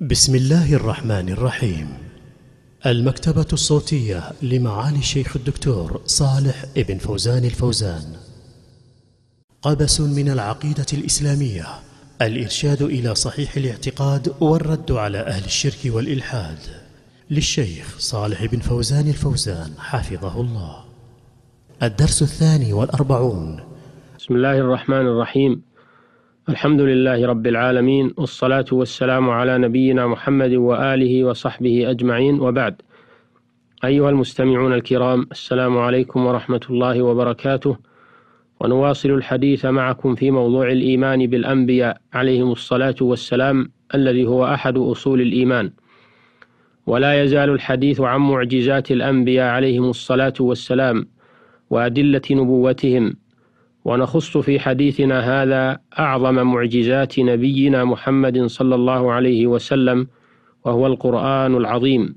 بسم الله الرحمن الرحيم المكتبة الصوتية لمعالي الشيخ الدكتور صالح ابن فوزان الفوزان قبس من العقيدة الإسلامية الإرشاد إلى صحيح الاعتقاد والرد على أهل الشرك والإلحاد للشيخ صالح بن فوزان الفوزان حفظه الله الدرس الثاني والأربعون بسم الله الرحمن الرحيم الحمد لله رب العالمين والصلاة والسلام على نبينا محمد وآله وصحبه أجمعين وبعد أيها المستمعون الكرام السلام عليكم ورحمة الله وبركاته ونواصل الحديث معكم في موضوع الإيمان بالأنبياء عليهم الصلاة والسلام الذي هو أحد أصول الإيمان ولا يزال الحديث عن معجزات الأنبياء عليهم الصلاة والسلام وأدلة نبوتهم ونخص في حديثنا هذا أعظم معجزات نبينا محمد صلى الله عليه وسلم وهو القرآن العظيم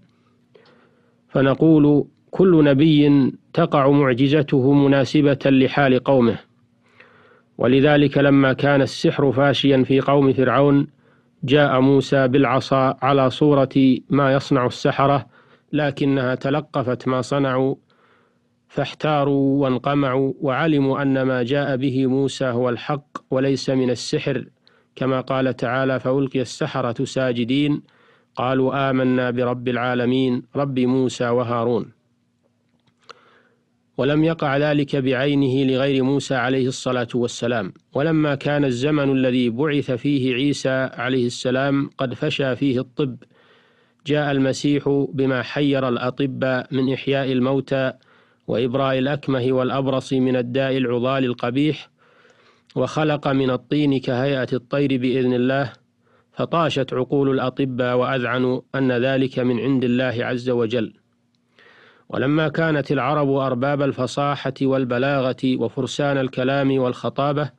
فنقول كل نبي تقع معجزته مناسبة لحال قومه ولذلك لما كان السحر فاشيا في قوم فرعون جاء موسى بالعصا على صورة ما يصنع السحرة لكنها تلقفت ما صنعوا فاحتاروا وانقمعوا وعلموا أن ما جاء به موسى هو الحق وليس من السحر كما قال تعالى فألقي السحرة ساجدين قالوا آمنا برب العالمين رب موسى وهارون ولم يقع ذلك بعينه لغير موسى عليه الصلاة والسلام ولما كان الزمن الذي بعث فيه عيسى عليه السلام قد فشى فيه الطب جاء المسيح بما حير الأطباء من إحياء الموتى وإبراء الأكمه والأبرص من الداء العضال القبيح وخلق من الطين كهيئة الطير بإذن الله فطاشت عقول الأطباء وأذعنوا أن ذلك من عند الله عز وجل ولما كانت العرب أرباب الفصاحة والبلاغة وفرسان الكلام والخطابة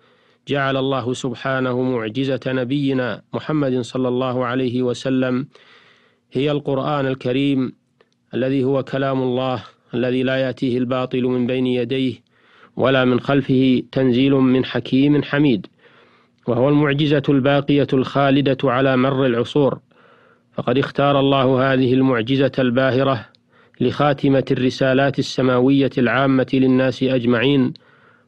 جعل الله سبحانه معجزة نبينا محمد صلى الله عليه وسلم هي القرآن الكريم الذي هو كلام الله الذي لا يأتيه الباطل من بين يديه ولا من خلفه تنزيل من حكيم حميد وهو المعجزة الباقية الخالدة على مر العصور فقد اختار الله هذه المعجزة الباهرة لخاتمة الرسالات السماوية العامة للناس أجمعين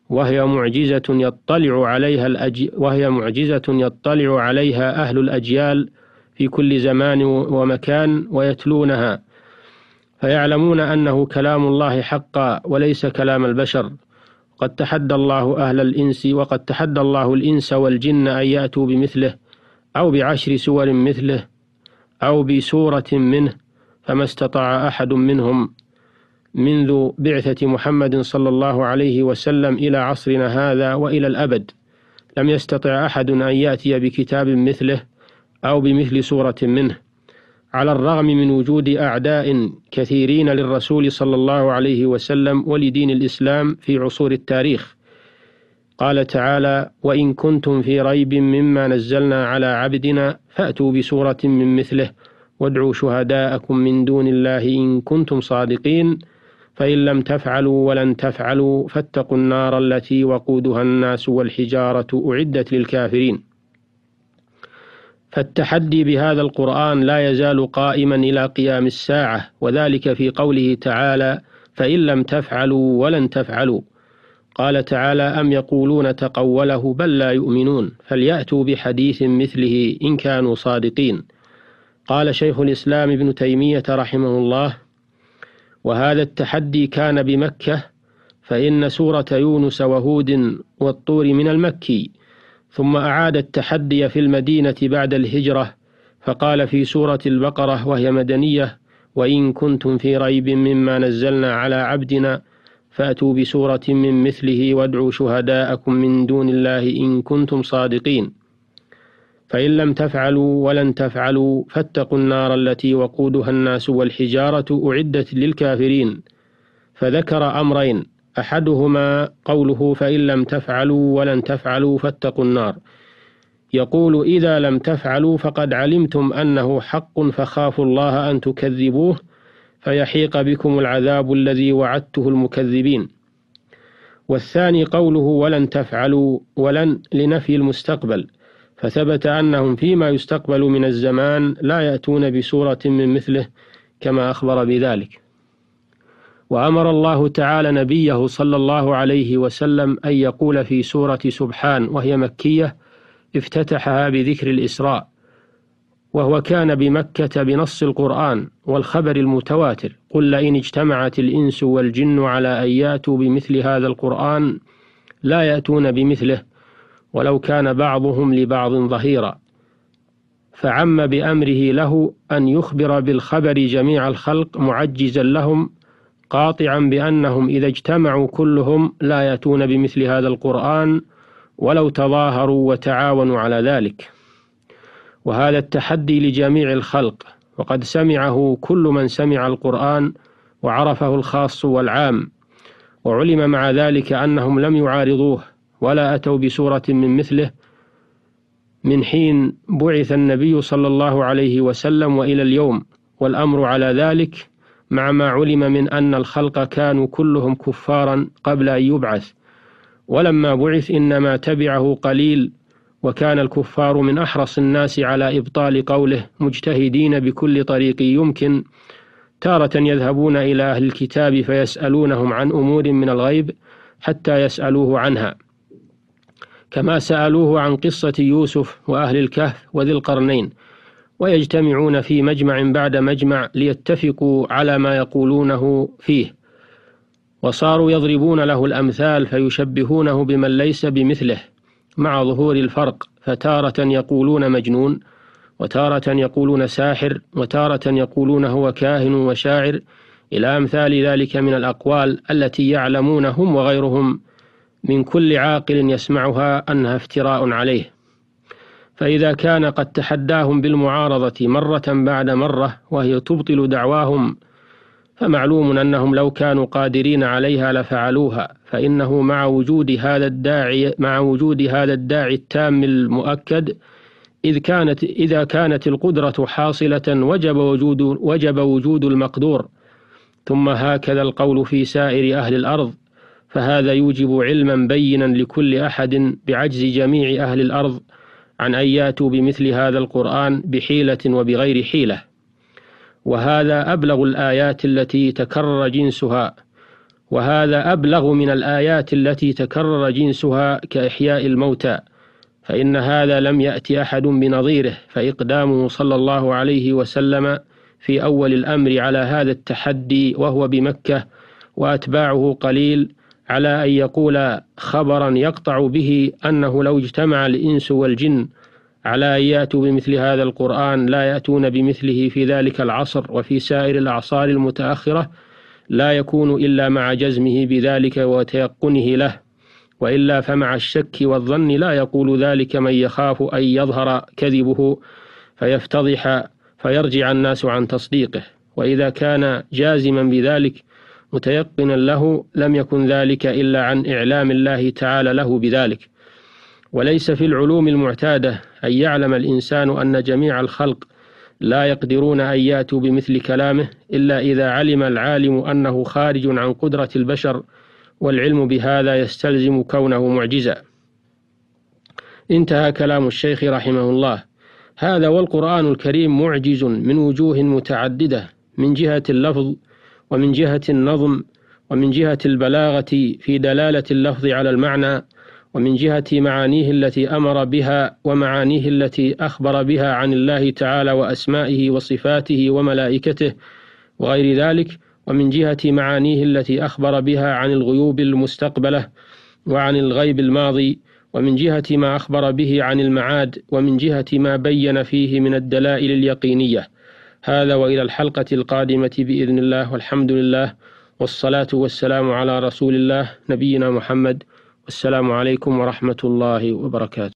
وهي معجزة يطلع عليها الأج... وهي معجزة يطلع عليها أهل الأجيال في كل زمان ومكان ويتلونها فيعلمون أنه كلام الله حقا وليس كلام البشر قد تحدى الله أهل الإنس وقد تحدى الله الإنس والجن أن يأتوا بمثله أو بعشر سور مثله أو بسورة منه فما استطاع أحد منهم منذ بعثة محمد صلى الله عليه وسلم إلى عصرنا هذا وإلى الأبد لم يستطع أحد أن يأتي بكتاب مثله أو بمثل سورة منه على الرغم من وجود أعداء كثيرين للرسول صلى الله عليه وسلم ولدين الإسلام في عصور التاريخ قال تعالى وإن كنتم في ريب مما نزلنا على عبدنا فأتوا بسورة من مثله وادعوا شهداءكم من دون الله إن كنتم صادقين فإن لم تفعلوا ولن تفعلوا فاتقوا النار التي وقودها الناس والحجارة أعدت للكافرين فالتحدي بهذا القرآن لا يزال قائما إلى قيام الساعة وذلك في قوله تعالى فإن لم تفعلوا ولن تفعلوا قال تعالى أم يقولون تقوله بل لا يؤمنون فليأتوا بحديث مثله إن كانوا صادقين قال شيخ الإسلام ابن تيمية رحمه الله وهذا التحدي كان بمكة فإن سورة يونس وهود والطور من المكي ثم أعاد التحدي في المدينة بعد الهجرة فقال في سورة البقرة وهي مدنية وإن كنتم في ريب مما نزلنا على عبدنا فأتوا بسورة من مثله وادعوا شهداءكم من دون الله إن كنتم صادقين فإن لم تفعلوا ولن تفعلوا فاتقوا النار التي وقودها الناس والحجارة أعدت للكافرين فذكر أمرين أحدهما قوله فإن لم تفعلوا ولن تفعلوا فاتقوا النار يقول إذا لم تفعلوا فقد علمتم أنه حق فخافوا الله أن تكذبوه فيحيق بكم العذاب الذي وعدته المكذبين والثاني قوله ولن تفعلوا ولن لنفي المستقبل فثبت أنهم فيما يستقبل من الزمان لا يأتون بسورة من مثله كما أخبر بذلك وأمر الله تعالى نبيه صلى الله عليه وسلم أن يقول في سورة سبحان وهي مكية افتتحها بذكر الإسراء وهو كان بمكة بنص القرآن والخبر المتواتر قل لئن اجتمعت الإنس والجن على أن ياتوا بمثل هذا القرآن لا يأتون بمثله ولو كان بعضهم لبعض ظهيرا فعم بأمره له أن يخبر بالخبر جميع الخلق معجزا لهم قاطعا بأنهم إذا اجتمعوا كلهم لا يأتون بمثل هذا القرآن ولو تظاهروا وتعاونوا على ذلك وهذا التحدي لجميع الخلق وقد سمعه كل من سمع القرآن وعرفه الخاص والعام وعلم مع ذلك أنهم لم يعارضوه ولا أتوا بسورة من مثله من حين بعث النبي صلى الله عليه وسلم وإلى اليوم والأمر على ذلك مع ما علم من أن الخلق كانوا كلهم كفارا قبل أن يبعث ولما بعث إنما تبعه قليل وكان الكفار من أحرص الناس على إبطال قوله مجتهدين بكل طريق يمكن تارة يذهبون إلى أهل الكتاب فيسألونهم عن أمور من الغيب حتى يسألوه عنها كما سألوه عن قصة يوسف وأهل الكهف وذي القرنين ويجتمعون في مجمع بعد مجمع ليتفقوا على ما يقولونه فيه وصاروا يضربون له الأمثال فيشبهونه بمن ليس بمثله مع ظهور الفرق فتارة يقولون مجنون وتارة يقولون ساحر وتارة يقولون هو كاهن وشاعر إلى أمثال ذلك من الأقوال التي يعلمون هم وغيرهم من كل عاقل يسمعها أنها افتراء عليه فإذا كان قد تحداهم بالمعارضة مرة بعد مرة وهي تبطل دعواهم فمعلوم أنهم لو كانوا قادرين عليها لفعلوها فإنه مع وجود هذا الداعي مع وجود هذا الداعي التام المؤكد إذ كانت إذا كانت القدرة حاصلة وجب وجود وجب وجود المقدور ثم هكذا القول في سائر أهل الأرض فهذا يوجب علما بينا لكل أحد بعجز جميع أهل الأرض عن أن يأتوا بمثل هذا القرآن بحيلة وبغير حيلة وهذا أبلغ الآيات التي تكرر جنسها وهذا أبلغ من الآيات التي تكرر جنسها كإحياء الموتى فإن هذا لم يأتي أحد بنظيره فإقدامه صلى الله عليه وسلم في أول الأمر على هذا التحدي وهو بمكة وأتباعه قليل على أن يقول خبرا يقطع به أنه لو اجتمع الإنس والجن على أن يأتوا بمثل هذا القرآن لا يأتون بمثله في ذلك العصر وفي سائر الأعصار المتأخرة لا يكون إلا مع جزمه بذلك وتيقنه له وإلا فمع الشك والظن لا يقول ذلك من يخاف أن يظهر كذبه فيفتضح فيرجع الناس عن تصديقه وإذا كان جازما بذلك متيقنا له لم يكن ذلك إلا عن إعلام الله تعالى له بذلك وليس في العلوم المعتادة أن يعلم الإنسان أن جميع الخلق لا يقدرون أن يأتوا بمثل كلامه إلا إذا علم العالم أنه خارج عن قدرة البشر والعلم بهذا يستلزم كونه معجزة انتهى كلام الشيخ رحمه الله هذا والقرآن الكريم معجز من وجوه متعددة من جهة اللفظ ومن جهة النظم ومن جهة البلاغة في دلالة اللفظ على المعنى ومن جهة معانيه التي أمر بها ومعانيه التي أخبر بها عن الله تعالى وأسمائه وصفاته وملائكته وغير ذلك ومن جهة معانيه التي أخبر بها عن الغيوب المستقبلة وعن الغيب الماضي ومن جهة ما أخبر به عن المعاد ومن جهة ما بين فيه من الدلائل اليقينية هذا وإلى الحلقة القادمة بإذن الله والحمد لله والصلاة والسلام على رسول الله نبينا محمد والسلام عليكم ورحمة الله وبركاته